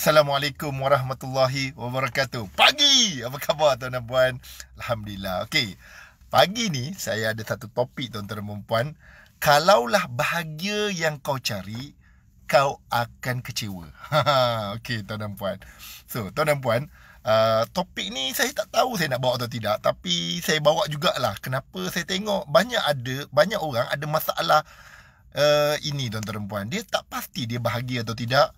Assalamualaikum warahmatullahi wabarakatuh. Pagi, apa khabar tuan dan puan? Alhamdulillah. Okey. Pagi ni saya ada satu topik tuan dan puan. Kalaulah bahagia yang kau cari, kau akan kecewa. Okey, tuan dan puan. So, tuan dan puan, uh, topik ni saya tak tahu saya nak bawa atau tidak, tapi saya bawa jugalah. Kenapa? Saya tengok banyak ada banyak orang ada masalah uh, ini tuan dan puan. Dia tak pasti dia bahagia atau tidak.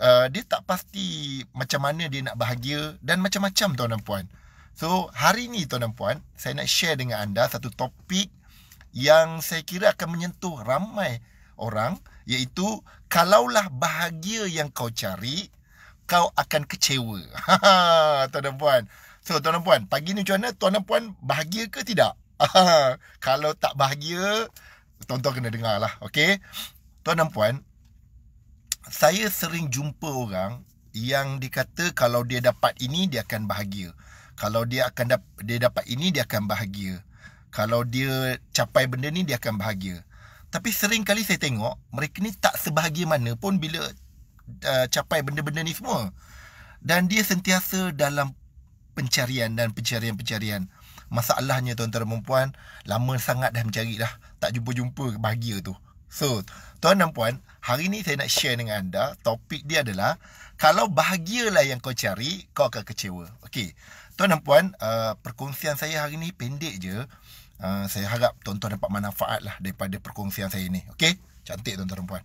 Uh, dia tak pasti macam mana dia nak bahagia dan macam-macam tuan dan puan. So, hari ni tuan dan puan, saya nak share dengan anda satu topik yang saya kira akan menyentuh ramai orang iaitu kalaulah bahagia yang kau cari, kau akan kecewa. tuan dan puan. So, tuan dan puan, pagi ni macam mana tuan dan puan bahagia ke tidak? Kalau tak bahagia, tuan-tuan kena dengar lah. Okay? Tuan dan puan, saya sering jumpa orang yang dikata kalau dia dapat ini dia akan bahagia. Kalau dia akan dap- dia dapat ini dia akan bahagia. Kalau dia capai benda ni dia akan bahagia. Tapi sering kali saya tengok mereka ni tak sebahagia mana pun bila uh, capai benda-benda ni semua. Dan dia sentiasa dalam pencarian dan pencarian-pencarian. Masalahnya tuan-tuan dan puan lama sangat dah mencari dah, tak jumpa-jumpa bahagia tu. So, Tuan dan puan, hari ini saya nak share dengan anda topik dia adalah kalau bahagialah yang kau cari, kau akan kecewa. Okey. Tuan dan puan, uh, perkongsian saya hari ini pendek je. Uh, saya harap tuan-tuan dapat manfaat lah daripada perkongsian saya ini. Okey? Cantik tuan-tuan dan puan.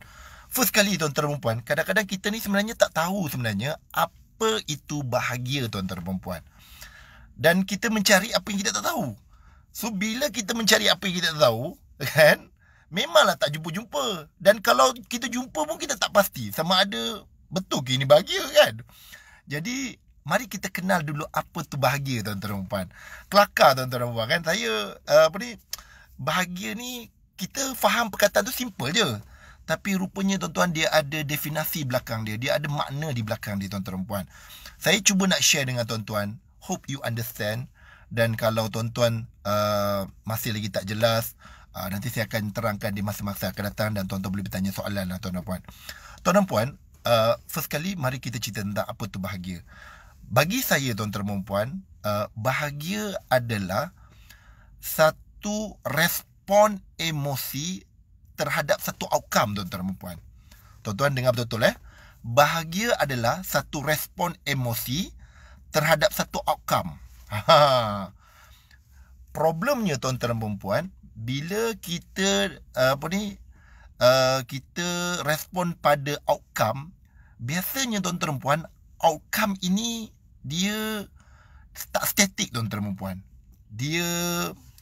First kali tuan-tuan dan puan, kadang-kadang kita ni sebenarnya tak tahu sebenarnya apa itu bahagia tuan-tuan dan puan. Dan kita mencari apa yang kita tak tahu. So, bila kita mencari apa yang kita tak tahu, kan? Memanglah tak jumpa-jumpa. Dan kalau kita jumpa pun kita tak pasti. Sama ada betul ke ini bahagia kan? Jadi, mari kita kenal dulu apa tu bahagia tuan-tuan dan puan. Kelakar tuan-tuan dan puan kan? Saya, eh, apa ni, bahagia ni kita faham perkataan tu simple je. Tapi rupanya tuan-tuan dia ada definasi belakang dia. Dia ada makna di belakang dia tuan-tuan dan puan. Saya cuba nak share dengan tuan-tuan. Hope you understand. Dan kalau tuan-tuan uh, masih lagi tak jelas, Uh, nanti saya akan terangkan di masa-masa akan datang dan tuan-tuan boleh bertanya soalan lah tuan-tuan puan. Tuan dan puan, uh, ah, first sekali mari kita cerita tentang apa tu bahagia. Bagi saya tuan-tuan puan, uh, ah, bahagia adalah satu respon emosi terhadap satu outcome tuan-tuan puan. Tuan-tuan dengar betul-betul eh. Bahagia adalah satu respon emosi terhadap satu outcome. Problemnya tuan-tuan puan, bila kita eh, apa ni uh, kita respon pada outcome biasanya tuan perempuan outcome ini dia tak statik tuan perempuan dia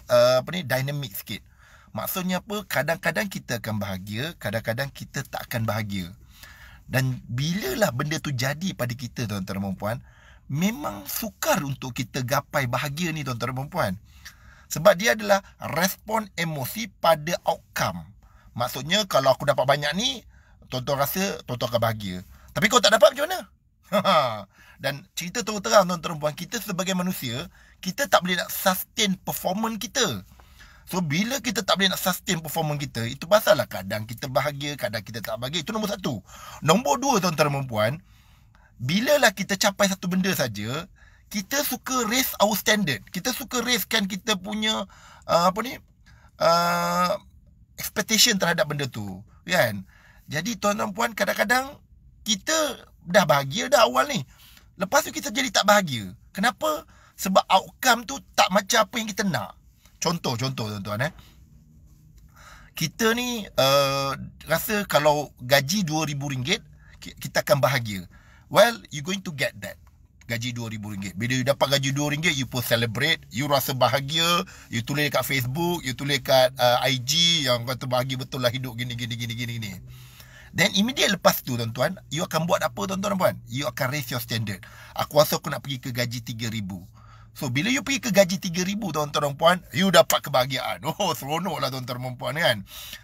uh, apa ni dynamic sikit maksudnya apa kadang-kadang kita akan bahagia kadang-kadang kita tak akan bahagia dan bilalah benda tu jadi pada kita tuan-tuan dan puan Memang sukar untuk kita gapai bahagia ni tuan-tuan dan puan sebab dia adalah respon emosi pada outcome. Maksudnya kalau aku dapat banyak ni, tuan-tuan rasa tuan-tuan akan bahagia. Tapi kau tak dapat macam mana? Dan cerita terang-terang tuan-tuan perempuan, kita sebagai manusia, kita tak boleh nak sustain performance kita. So bila kita tak boleh nak sustain performance kita, itu pasalah kadang kita bahagia, kadang kita tak bahagia. Itu nombor satu. Nombor dua tuan-tuan perempuan, bilalah kita capai satu benda saja, kita suka raise our standard. Kita suka kan kita punya uh, apa ni? Uh, expectation terhadap benda tu, kan? Jadi tuan dan puan kadang-kadang kita dah bahagia dah awal ni. Lepas tu kita jadi tak bahagia. Kenapa? Sebab outcome tu tak macam apa yang kita nak. Contoh, contoh tuan-tuan eh. Kita ni uh, rasa kalau gaji RM2,000 kita akan bahagia. Well, you going to get that gaji RM2,000. Bila you dapat gaji RM2,000, you post celebrate. You rasa bahagia. You tulis kat Facebook. You tulis kat uh, IG. Yang kata bahagia betul lah hidup gini, gini, gini, gini, gini. Then immediate lepas tu tuan-tuan, you akan buat apa tuan-tuan dan puan? You akan raise your standard. Aku rasa aku nak pergi ke gaji RM3,000. So bila you pergi ke gaji 3000 tuan-tuan dan puan, you dapat kebahagiaan. Oh, seronoklah tuan-tuan dan puan kan.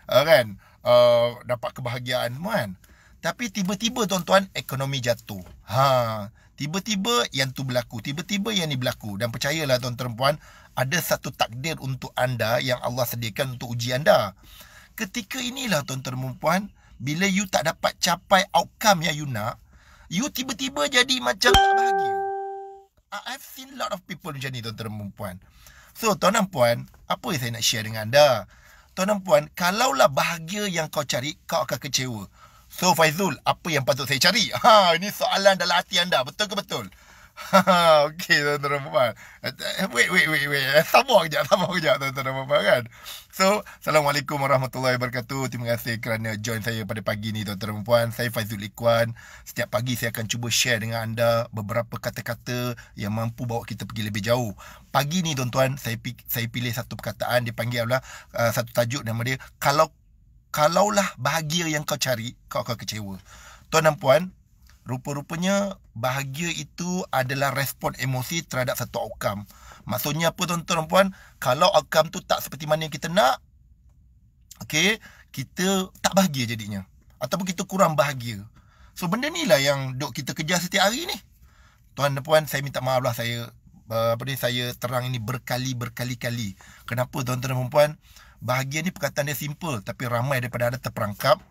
Uh, kan? Uh, dapat kebahagiaan kan. Tapi tiba-tiba tuan-tuan ekonomi jatuh. Ha, Tiba-tiba yang tu berlaku. Tiba-tiba yang ni berlaku. Dan percayalah tuan-tuan perempuan. Ada satu takdir untuk anda yang Allah sediakan untuk uji anda. Ketika inilah tuan-tuan perempuan. Bila you tak dapat capai outcome yang you nak. You tiba-tiba jadi macam tak bahagia. I've seen lot of people macam ni tuan-tuan perempuan. So tuan-tuan perempuan. Apa yang saya nak share dengan anda. Tuan-tuan perempuan. Kalaulah bahagia yang kau cari. Kau akan kecewa. So Faizul, apa yang patut saya cari? Ha, ini soalan dalam hati anda. Betul ke betul? Ha, okey tuan-tuan puan. Eh, wait, wait, wait, wait. Eh, sabar kejap, sabar kejap tuan-tuan puan kan. So, Assalamualaikum warahmatullahi wabarakatuh. Terima kasih kerana join saya pada pagi ni tuan-tuan puan. Saya Faizul Ikwan. Setiap pagi saya akan cuba share dengan anda beberapa kata-kata yang mampu bawa kita pergi lebih jauh. Pagi ni tuan-tuan, saya saya pilih satu perkataan dipanggil adalah uh, satu tajuk nama dia kalau kalaulah bahagia yang kau cari, kau akan kecewa. Tuan dan puan, rupa-rupanya bahagia itu adalah respon emosi terhadap satu outcome. Maksudnya apa tuan-tuan dan puan? Kalau outcome tu tak seperti mana yang kita nak, okay, kita tak bahagia jadinya. Ataupun kita kurang bahagia. So benda ni lah yang duk kita kejar setiap hari ni. Tuan dan puan, saya minta maaf lah saya eh, apa ni saya terang ini berkali-berkali-kali. Kenapa tuan-tuan dan puan? Bahagia ni perkataan dia simple tapi ramai daripada anda terperangkap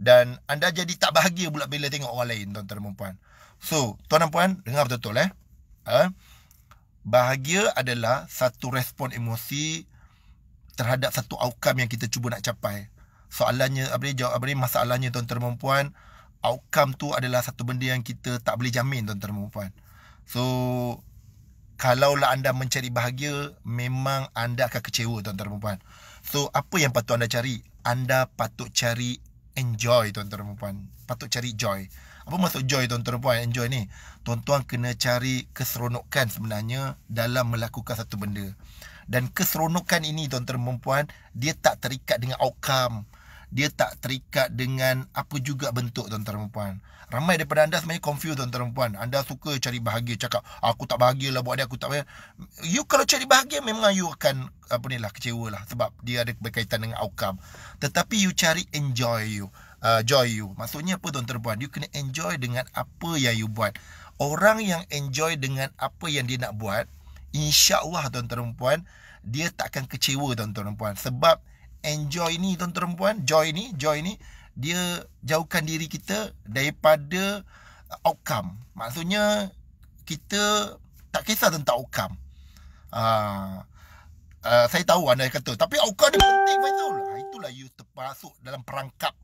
dan anda jadi tak bahagia pula bila tengok orang lain tuan-tuan dan puan. So, tuan dan puan dengar betul-betul eh. Eh. Bahagia adalah satu respon emosi terhadap satu outcome yang kita cuba nak capai. Soalannya apa ni? Jawab apa ni? Masalahnya tuan-tuan dan puan, outcome tu adalah satu benda yang kita tak boleh jamin tuan-tuan dan puan. So, kalaulah anda mencari bahagia memang anda akan kecewa tuan-tuan dan puan so apa yang patut anda cari anda patut cari enjoy tuan-tuan dan puan patut cari joy apa maksud joy tuan-tuan dan puan enjoy ni tuan-tuan kena cari keseronokan sebenarnya dalam melakukan satu benda dan keseronokan ini tuan-tuan dan puan dia tak terikat dengan outcome dia tak terikat dengan apa juga bentuk tuan-tuan dan puan. Ramai daripada anda sebenarnya confused tuan-tuan dan puan. Anda suka cari bahagia cakap aku tak bahagialah buat dia aku tak bahagia. You kalau cari bahagia memang you akan apa ni lah kecewalah sebab dia ada berkaitan dengan outcome. Tetapi you cari enjoy you. Uh, joy you Maksudnya apa tuan-tuan dan puan You kena enjoy dengan apa yang you buat Orang yang enjoy dengan apa yang dia nak buat InsyaAllah tuan-tuan dan puan dia tak akan kecewa tuan-tuan dan puan sebab enjoy ni tuan perempuan joy ni joy ni dia jauhkan diri kita daripada outcome maksudnya kita tak kisah tentang outcome uh, uh, saya tahu anda kata tapi outcome dia penting Faisal ah, itulah you termasuk dalam perangkap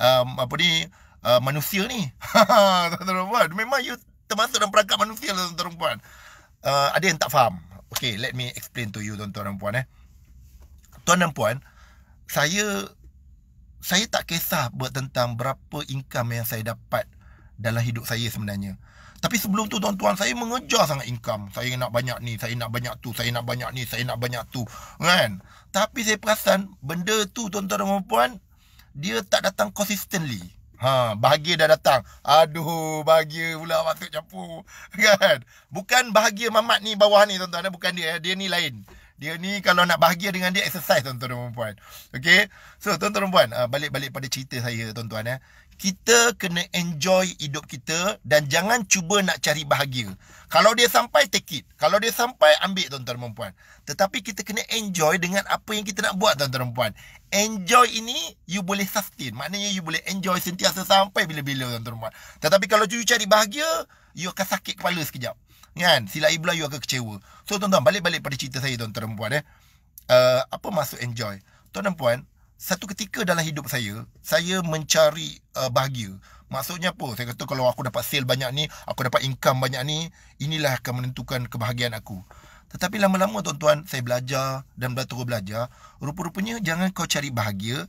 um, apa ni uh, manusia ni tuan perempuan memang you termasuk dalam perangkap manusia lah tuan perempuan uh, ada yang tak faham Okay, let me explain to you tuan-tuan dan puan eh. Tuan dan puan, uh, saya saya tak kisah buat tentang berapa income yang saya dapat dalam hidup saya sebenarnya. Tapi sebelum tu tuan-tuan saya mengejar sangat income. Saya nak banyak ni, saya nak banyak tu, saya nak banyak ni, saya nak banyak tu. Kan? Tapi saya perasan benda tu tuan-tuan dan puan dia tak datang consistently. Ha, bahagia dah datang. Aduh, bahagia pula masuk campur. Kan? Bukan bahagia mamat ni bawah ni tuan-tuan, eh. bukan dia. Eh. Dia ni lain dia ni kalau nak bahagia dengan dia exercise tuan-tuan dan puan-puan. Okey. So tuan-tuan dan puan, uh, ah, balik-balik pada cerita saya tuan-tuan eh. Kita kena enjoy hidup kita dan jangan cuba nak cari bahagia. Kalau dia sampai take it. Kalau dia sampai ambil tuan-tuan dan puan-puan. Tetapi kita kena enjoy dengan apa yang kita nak buat tuan-tuan dan puan-puan. Enjoy ini you boleh sustain. Maknanya you boleh enjoy sentiasa sampai bila-bila tuan-tuan dan puan-puan. Tetapi kalau you cari bahagia, you akan sakit kepala sekejap kan sila ibla you akan kecewa so tuan-tuan balik-balik pada cerita saya tuan-tuan dan puan eh uh, apa maksud enjoy tuan dan puan satu ketika dalam hidup saya saya mencari uh, bahagia maksudnya apa saya kata kalau aku dapat sale banyak ni aku dapat income banyak ni inilah akan menentukan kebahagiaan aku tetapi lama-lama tuan-tuan saya belajar dan belajar belajar rupa-rupanya jangan kau cari bahagia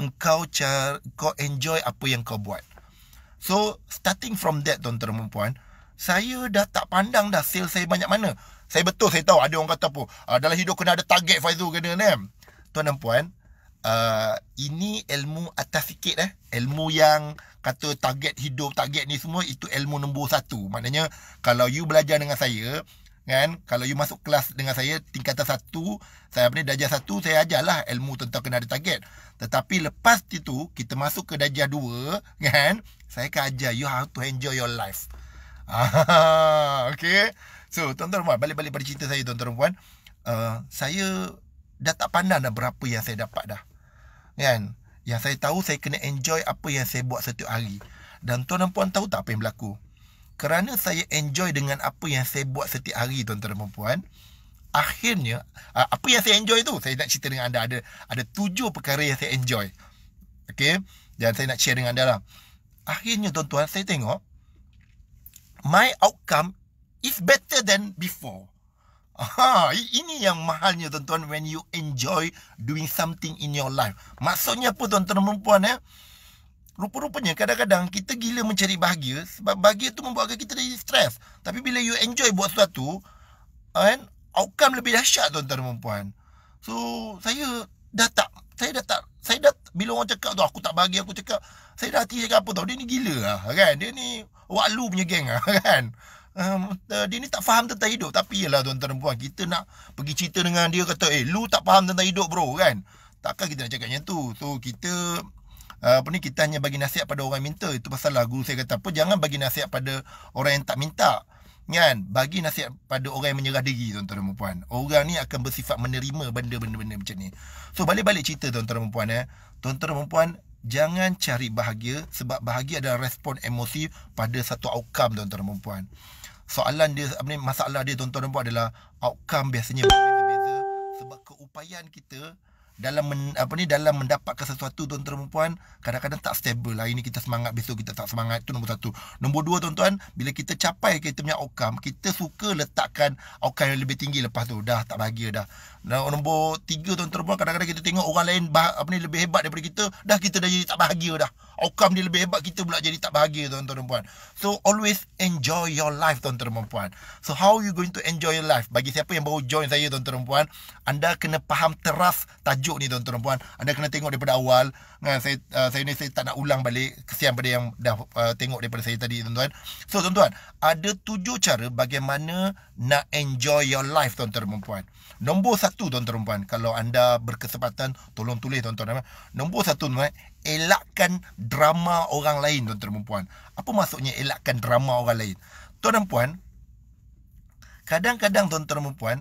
engkau cari, kau enjoy apa yang kau buat so starting from that tuan-tuan dan puan saya dah tak pandang dah sales saya banyak mana. Saya betul saya tahu ada orang kata apa. Uh, dalam hidup kena ada target Faizul kena ni. Tuan dan puan, uh, ini ilmu atas sikit eh. Ilmu yang kata target hidup, target ni semua itu ilmu nombor satu. Maknanya kalau you belajar dengan saya, kan kalau you masuk kelas dengan saya tingkatan satu saya punya darjah satu saya ajarlah ilmu tentang kena ada target tetapi lepas itu kita masuk ke darjah dua kan saya akan ajar you how to enjoy your life Ah, okay. So, tuan-tuan puan, balik-balik pada cerita saya tuan-tuan puan. Uh, saya dah tak pandang dah berapa yang saya dapat dah. Kan? Yang saya tahu, saya kena enjoy apa yang saya buat setiap hari. Dan tuan dan puan tahu tak apa yang berlaku? Kerana saya enjoy dengan apa yang saya buat setiap hari tuan-tuan dan puan, akhirnya ah, apa yang saya enjoy tu saya nak cerita dengan anda ada ada tujuh perkara yang saya enjoy. Okay, dan saya nak share dengan anda lah. Akhirnya tuan-tuan saya tengok my outcome is better than before. Aha, ini yang mahalnya tuan-tuan when you enjoy doing something in your life. Maksudnya apa tuan-tuan dan ya? Rupa-rupanya kadang-kadang kita gila mencari bahagia sebab bahagia tu membuatkan kita jadi stres. Tapi bila you enjoy buat sesuatu, and outcome lebih dahsyat tuan-tuan dan So, saya dah tak saya dah tak saya dah bila orang cakap tu aku tak bahagia aku cakap saya dah hati dengan apa tau. Dia ni gila lah kan. Dia ni waklu punya geng lah kan. Um, uh, dia ni tak faham tentang hidup. Tapi yalah tuan-tuan dan puan. Kita nak pergi cerita dengan dia kata. Eh lu tak faham tentang hidup bro kan. Takkan kita nak cakap macam tu. So kita eh, apa ni kita hanya bagi nasihat pada orang minta itu pasal lah guru saya kata apa jangan bagi nasihat pada orang yang tak minta kan bagi nasihat pada orang yang menyerah diri tuan-tuan dan puan orang ni akan bersifat menerima benda-benda macam ni so balik-balik cerita tuan-tuan dan puan eh tuan-tuan dan puan Jangan cari bahagia sebab bahagia adalah respon emosi pada satu outcome tuan-tuan dan puan-puan. Soalan dia, apa ni, masalah dia tuan-tuan dan puan adalah outcome biasanya berbeza-beza sebab keupayaan kita dalam men, apa ni dalam mendapatkan sesuatu tuan-tuan dan puan kadang-kadang tak stable lah ini kita semangat besok kita tak semangat itu nombor satu nombor dua tuan-tuan bila kita capai kita punya outcome kita suka letakkan outcome yang lebih tinggi lepas tu dah tak bahagia dah dan nombor tiga tuan terbang kadang-kadang kita tengok orang lain bah, apa ni lebih hebat daripada kita dah kita dah jadi tak bahagia dah. Okam dia lebih hebat kita pula jadi tak bahagia tuan-tuan dan puan. So always enjoy your life tuan-tuan dan puan. So how you going to enjoy your life? Bagi siapa yang baru join saya tuan-tuan dan puan, anda kena faham teras tajuk ni tuan-tuan dan puan. Anda kena tengok daripada awal. Nah, kan, saya uh, saya ni saya tak nak ulang balik kesian pada yang dah uh, tengok daripada saya tadi tuan-tuan. So tuan-tuan, ada tujuh cara bagaimana nak enjoy your life tuan-tuan dan puan. Nombor satu tuan-tuan puan Kalau anda berkesempatan Tolong tulis tuan-tuan puan Nombor satu tuan-tuan Elakkan drama orang lain tuan-tuan puan Apa maksudnya elakkan drama orang lain Tuan-tuan puan Kadang-kadang tuan-tuan puan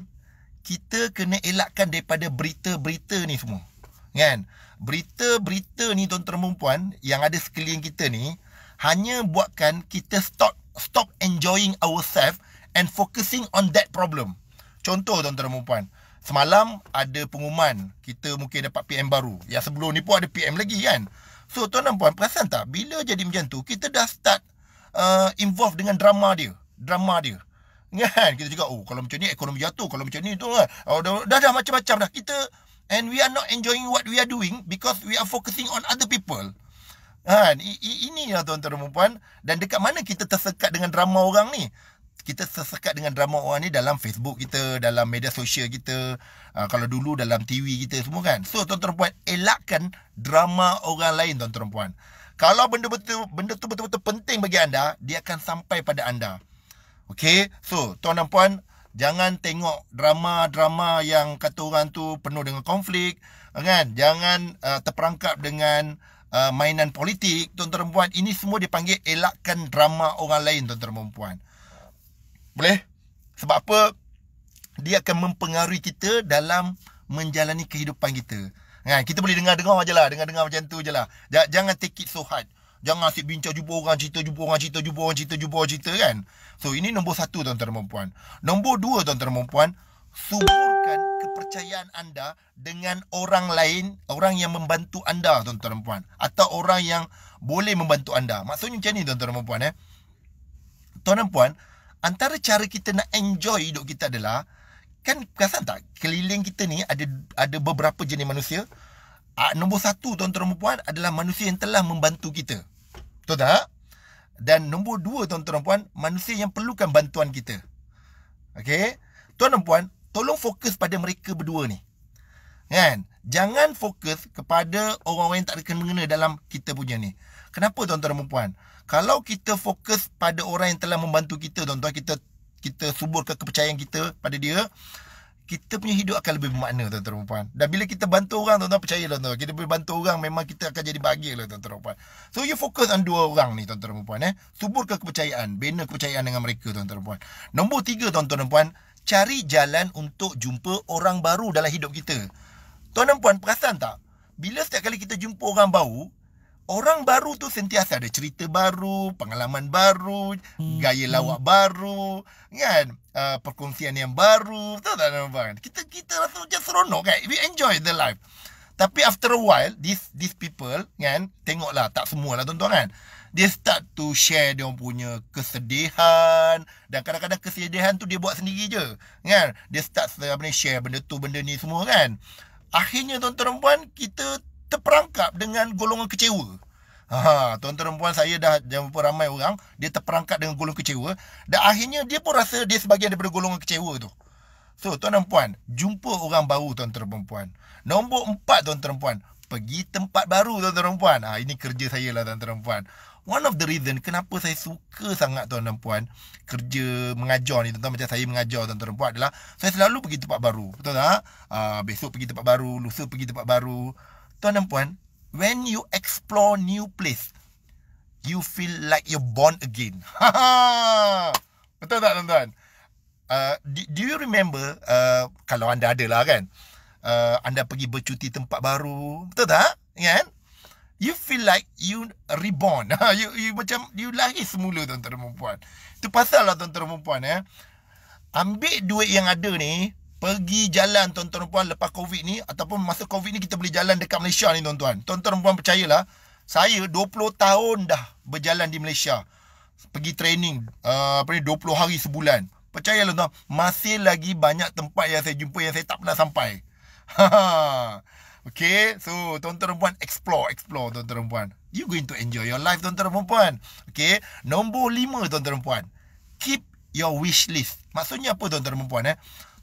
Kita kena elakkan daripada berita-berita ni semua Kan Berita-berita ni tuan-tuan puan Yang ada sekeliling kita ni Hanya buatkan kita stop Stop enjoying ourselves And focusing on that problem Contoh tuan-tuan dan puan Semalam ada pengumuman kita mungkin dapat PM baru. Yang sebelum ni pun ada PM lagi kan. So tuan dan puan perasan tak bila jadi macam tu kita dah start uh, involve dengan drama dia. Drama dia. Kan? Kita juga, oh kalau macam ni ekonomi jatuh. Kalau macam ni tu kan. Oh, dah, dah, macam-macam dah. Kita and we are not enjoying what we are doing because we are focusing on other people. Kan? Ini lah tuan-tuan dan puan Dan dekat mana kita tersekat dengan drama orang ni kita sesekat dengan drama orang ni dalam Facebook kita, dalam media sosial kita, uh, kalau dulu dalam TV kita semua kan. So tuan-tuan puan elakkan drama orang lain tuan-tuan puan. Kalau benda betul benda tu betul-betul penting bagi anda, dia akan sampai pada anda. Okey, so tuan-tuan puan jangan tengok drama-drama yang kata orang tu penuh dengan konflik, ah, kan? Jangan uh, terperangkap dengan Uh, mainan politik tuan-tuan dan puan ini semua dipanggil elakkan drama orang lain tuan-tuan dan puan. Boleh? Sebab apa? Dia akan mempengaruhi kita dalam menjalani kehidupan kita. Kan? Kita boleh dengar-dengar aje lah. Dengar-dengar macam tu je lah. Jangan take it so hard. Jangan asyik bincang jumpa orang cerita, jumpa orang cerita, jumpa orang cerita, jumpa orang cerita kan. So ini nombor satu tuan-tuan dan puan. Nombor dua tuan-tuan dan puan. Suburkan kepercayaan anda dengan orang lain. Orang yang membantu anda tuan-tuan dan puan. Atau orang yang boleh membantu anda. Maksudnya macam ni tuan-tuan dan puan eh. Tuan dan puan antara cara kita nak enjoy hidup kita adalah kan perasan tak keliling kita ni ada ada beberapa jenis manusia uh, nombor satu tuan-tuan dan puan adalah manusia yang telah membantu kita betul tak dan nombor dua tuan-tuan dan puan manusia yang perlukan bantuan kita okay? tuan dan puan tolong fokus pada mereka berdua ni kan jangan fokus kepada orang-orang yang tak ada kena mengena dalam kita punya ni kenapa tuan-tuan dan puan kalau kita fokus pada orang yang telah membantu kita tuan-tuan kita kita suburkan kepercayaan kita pada dia kita punya hidup akan lebih bermakna tuan-tuan dan puan dan bila kita bantu orang tuan-tuan percaya lah tuan-tuan kita boleh bantu orang memang kita akan jadi bahagia lah tuan-tuan dan puan so you fokus on dua orang ni tuan-tuan dan puan eh suburkan kepercayaan bina kepercayaan dengan mereka tuan-tuan dan puan nombor tiga tuan-tuan dan puan cari jalan untuk jumpa orang baru dalam hidup kita tuan-tuan dan puan perasan tak bila setiap kali kita jumpa orang baru Orang baru tu sentiasa ada cerita baru, pengalaman baru, hmm. gaya lawak hmm. baru, kan? Uh, perkongsian yang baru, betul tak nampak? Kita kita rasa macam seronok kan? We enjoy the life. Tapi after a while, these these people, kan? Tengoklah, tak semualah tuan-tuan kan? Dia start to share dia punya kesedihan dan kadang-kadang kesedihan tu dia buat sendiri je. Kan? Dia start apa share benda tu benda ni semua kan. Akhirnya tuan-tuan dan puan kita terperangkap dengan golongan kecewa. Ha, tuan-tuan dan puan saya dah jumpa ramai orang dia terperangkap dengan golongan kecewa dan akhirnya dia pun rasa dia sebagian daripada golongan kecewa tu. So, tuan dan puan, jumpa orang baru tuan-tuan dan puan. Nombor empat tuan-tuan dan puan, pergi tempat baru tuan-tuan dan puan. Ha, ah, ini kerja saya lah tuan-tuan dan puan. One of the reason kenapa saya suka sangat tuan dan puan kerja mengajar ni tuan-tuan macam saya mengajar tuan-tuan dan puan adalah saya selalu pergi tempat baru. Betul tak? Ha, besok pergi tempat baru, lusa pergi tempat baru. Tuan dan puan, when you explore new place, you feel like you're born again. Betul tak tuan-tuan? Uh, do, do you remember uh, kalau anda ada lah kan? Uh, anda pergi bercuti tempat baru. Betul tak? Ya kan? You feel like you reborn. you, you macam you lahir semula tuan-tuan dan puan. Itu pasal lah tuan-tuan dan puan eh. Ambil duit yang ada ni, pergi jalan tuan-tuan dan puan lepas covid ni ataupun masa covid ni kita boleh jalan dekat Malaysia ni tuan-tuan. Tuan-tuan dan puan percayalah, saya 20 tahun dah berjalan di Malaysia. Pergi training uh, apa ni 20 hari sebulan. Percayalah tuan, masih lagi banyak tempat yang saya jumpa yang saya tak pernah sampai. okay, so tuan-tuan dan puan explore, explore tuan-tuan dan puan. You going to enjoy your life tuan-tuan dan puan. Okay, nombor 5 tuan-tuan dan puan. Keep your wish list. Maksudnya apa tuan-tuan dan puan eh?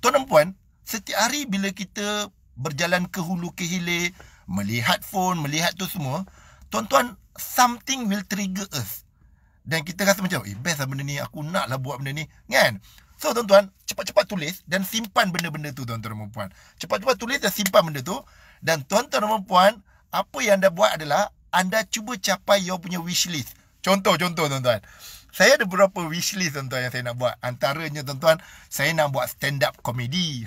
Tuan dan puan, setiap hari bila kita berjalan ke hulu ke hilir, melihat phone, melihat tu semua, tuan-tuan, something will trigger us. Dan kita rasa macam, eh best lah benda ni, aku nak lah buat benda ni. Kan? So tuan-tuan, cepat-cepat tulis dan simpan benda-benda tu tuan-tuan dan puan. Cepat-cepat tulis dan simpan benda tu. Dan tuan-tuan dan puan, apa yang anda buat adalah, anda cuba capai your punya wish list. Contoh, contoh tuan-tuan saya ada beberapa wish list tuan-tuan yang saya nak buat. Antaranya tuan-tuan, saya nak buat stand up comedy.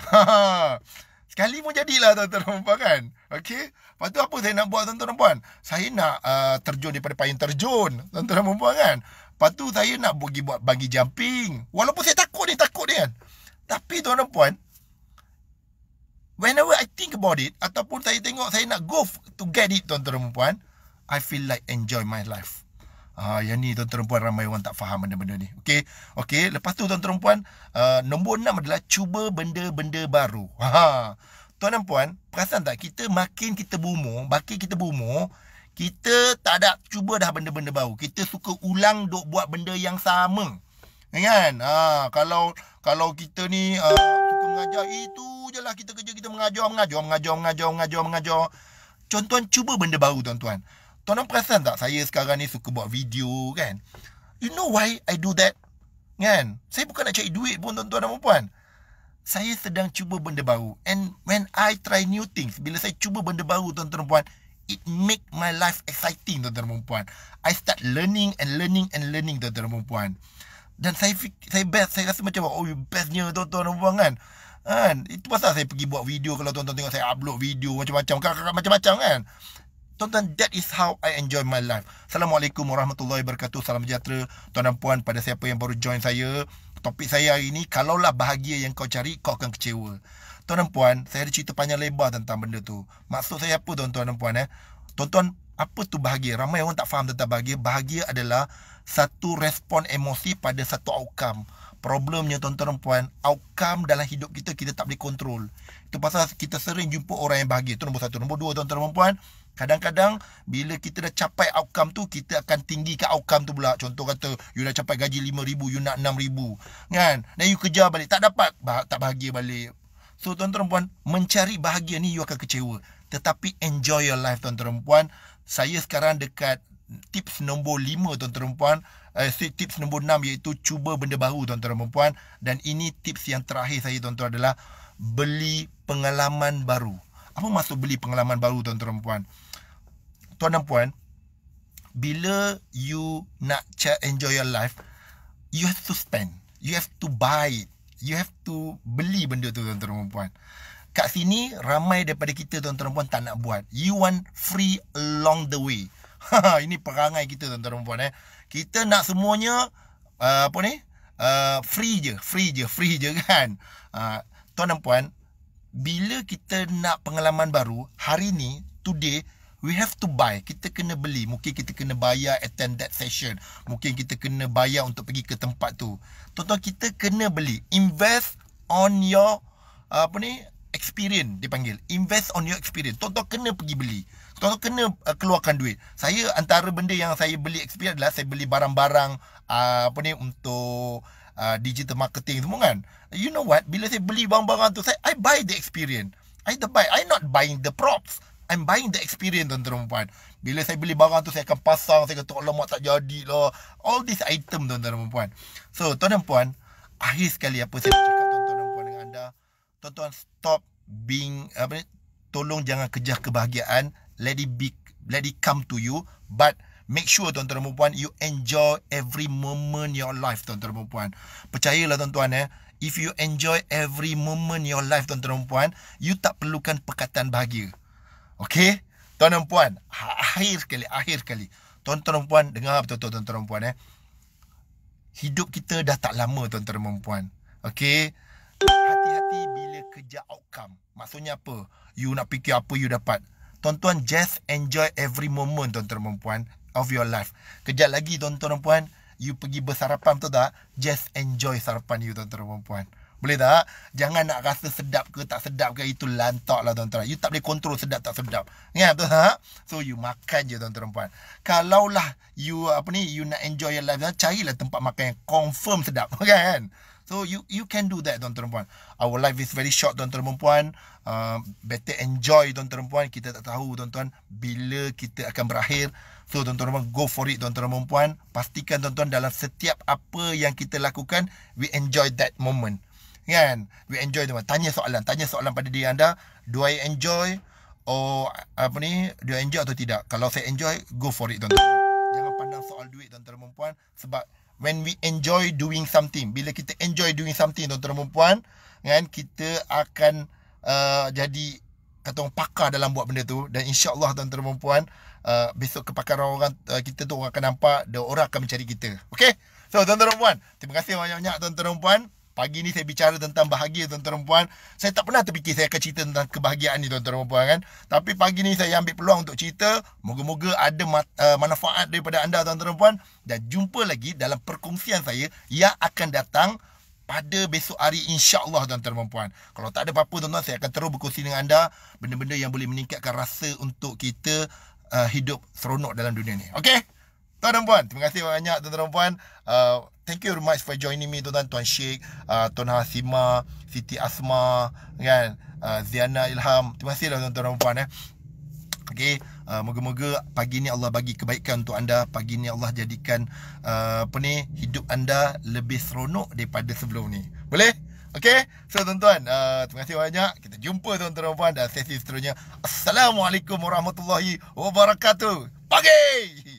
Sekali pun jadilah tuan-tuan dan puan kan. Okey. Lepas tu apa saya nak buat tuan-tuan dan puan? Saya nak uh, terjun daripada payung terjun. Tuan-tuan dan puan kan. Lepas tu saya nak pergi buat bagi jumping. Walaupun saya takut ni, takut ni kan. Tapi tuan-tuan dan puan, whenever I think about it, ataupun saya tengok saya nak go to get it tuan-tuan dan puan, I feel like enjoy my life. Ah, yang ni tuan-tuan puan ramai orang tak faham benda-benda ni. Okey. Okey, lepas tu tuan-tuan puan, uh, ah, nombor enam adalah cuba benda-benda baru. Ha. ha. Tuan dan puan, perasan tak kita makin kita berumur, makin kita berumur, kita tak ada cuba dah benda-benda baru. Kita suka ulang duk buat benda yang sama. Ya kan? Ha, kalau kalau kita ni uh, suka mengajar itu jelah kita kerja kita mengajar, mengajar, mengajar, mengajar, mengajar, mengajar. Contohan cuba benda baru tuan-tuan. Tuan-tuan perasan tak saya sekarang ni suka buat video kan? You know why I do that? Kan? Saya bukan nak cari duit pun tuan-tuan dan perempuan. Saya sedang cuba benda baru. And when I try new things, bila saya cuba benda baru tuan-tuan dan perempuan, it make my life exciting tuan-tuan dan perempuan. I start learning and learning and learning tuan-tuan dan perempuan. Dan saya saya best, saya rasa macam, oh bestnya tuan-tuan dan perempuan kan? Kan? Itu pasal saya pergi buat video kalau tuan-tuan tengok saya upload video macam-macam. Macam-macam kan? Tuan-tuan, that is how I enjoy my life. Assalamualaikum warahmatullahi wabarakatuh. Salam sejahtera. Tuan dan puan, pada siapa yang baru join saya. Topik saya hari ini, kalaulah bahagia yang kau cari, kau akan kecewa. Tuan dan puan, saya ada cerita panjang lebar tentang benda tu. Maksud saya apa tuan-tuan dan puan? Eh? Tuan-tuan, apa tu bahagia? Ramai orang tak faham tentang bahagia. Bahagia adalah satu respon emosi pada satu outcome. Problemnya tuan-tuan dan puan, outcome dalam hidup kita, kita tak boleh kontrol. Itu pasal kita sering jumpa orang yang bahagia. Itu nombor satu. Nombor dua tuan-tuan dan puan, puan Kadang-kadang bila kita dah capai outcome tu kita akan tinggi ke outcome tu pula. Contoh kata you dah capai gaji 5000, you nak 6000. Kan? Dan you kejar balik tak dapat, bah- tak bahagia balik. So tuan-tuan puan, mencari bahagia ni you akan kecewa. Tetapi enjoy your life tuan-tuan puan. Saya sekarang dekat tips nombor 5 tuan-tuan puan. Uh, eh, tips nombor 6 iaitu cuba benda baru tuan-tuan puan dan ini tips yang terakhir saya tuan-tuan adalah beli pengalaman baru. Apa maksud beli pengalaman baru tuan-tuan puan? tuan dan puan bila you nak enjoy your life you have to spend you have to buy it. you have to beli benda tu tuan-tuan dan puan kat sini ramai daripada kita tuan-tuan dan puan tak nak buat you want free along the way ini perangai kita tuan-tuan dan puan eh kita nak semuanya uh, apa ni uh, free je free je free je kan uh, tuan dan puan bila kita nak pengalaman baru hari ni today we have to buy kita kena beli mungkin kita kena bayar attend that session mungkin kita kena bayar untuk pergi ke tempat tu tuan-tuan kita kena beli invest on your apa ni experience dipanggil invest on your experience tuan-tuan kena pergi beli tuan-tuan kena uh, keluarkan duit saya antara benda yang saya beli experience adalah saya beli barang-barang uh, apa ni untuk uh, digital marketing semua kan you know what bila saya beli barang-barang tu saya i buy the experience i the buy i not buying the props I'm buying the experience tuan-tuan dan puan. Bila saya beli barang tu saya akan pasang, saya kata Allah mak tak jadi lah. All this item tuan-tuan dan puan. So tuan-tuan dan puan, akhir sekali apa saya cakap tuan-tuan dan puan dengan anda. Tuan-tuan stop being apa ni? Tolong jangan kejar kebahagiaan. Let it be let it come to you but Make sure tuan-tuan dan puan you enjoy every moment your life tuan-tuan dan puan. Percayalah tuan-tuan eh if you enjoy every moment your life tuan-tuan dan puan you tak perlukan perkataan bahagia. Okey? Tuan dan puan, ha- akhir sekali, akhir sekali. Tuan dan puan, dengar betul-betul tuan dan puan eh. Hidup kita dah tak lama tuan dan puan. Okey? Hati-hati bila kerja outcome. Maksudnya apa? You nak fikir apa you dapat. Tuan-tuan, just enjoy every moment tuan dan puan of your life. Kejap lagi tuan dan puan, you pergi bersarapan betul tak? Just enjoy sarapan you tuan dan puan. Boleh tak? Jangan nak rasa sedap ke tak sedap ke itu lantak lah tuan-tuan. You tak boleh kontrol sedap tak sedap. Ingat betul tak? So you makan je tuan-tuan puan. Kalaulah you apa ni you nak enjoy your life, carilah tempat makan yang confirm sedap. Kan? So you you can do that tuan-tuan puan. Our life is very short tuan-tuan puan. Uh, better enjoy tuan-tuan puan. Kita tak tahu tuan-tuan bila kita akan berakhir. So tuan-tuan puan go for it tuan-tuan puan. Pastikan tuan-tuan dalam setiap apa yang kita lakukan we enjoy that moment kan we enjoy teman tanya soalan tanya soalan pada diri anda do i enjoy or apa ni do i enjoy atau tidak kalau saya enjoy go for it tuan-tuan jangan pandang soal duit tuan-tuan dan puan sebab when we enjoy doing something bila kita enjoy doing something tuan-tuan dan puan kan kita akan uh, jadi kata orang pakar dalam buat benda tu dan insyaallah tuan-tuan dan puan uh, besok kepakaran orang uh, kita tu orang akan nampak dan orang akan mencari kita Okay? so tuan-tuan dan puan terima kasih banyak-banyak tuan-tuan dan puan Pagi ni saya bicara tentang bahagia tuan-tuan dan puan. Saya tak pernah terfikir saya akan cerita tentang kebahagiaan ni tuan-tuan dan puan kan. Tapi pagi ni saya ambil peluang untuk cerita. Moga-moga ada eh, manfaat daripada anda tuan-tuan dan puan. Dan jumpa lagi dalam perkongsian saya yang akan datang pada besok hari insya-Allah tuan-tuan dan puan. Kalau tak ada apa-apa tuan-tuan saya akan terus berkongsi dengan anda benda-benda yang boleh meningkatkan rasa untuk kita eh, hidup seronok dalam dunia ni. Okay, Tuan dan puan, terima kasih banyak tuan-tuan dan puan. Uh, eh, thank you very much for joining me tuan tuan Sheikh, uh, tuan Hasima, Siti Asma, kan, uh, Ziana Ilham. Terima kasihlah tuan-tuan dan puan eh. Okey, uh, moga-moga pagi ni Allah bagi kebaikan untuk anda. Pagi ni Allah jadikan uh, apa ni hidup anda lebih seronok daripada sebelum ni. Boleh? Okey. So tuan-tuan, uh, terima kasih banyak. Kita jumpa tuan-tuan dan puan dalam sesi seterusnya. Assalamualaikum warahmatullahi wabarakatuh. Pagi.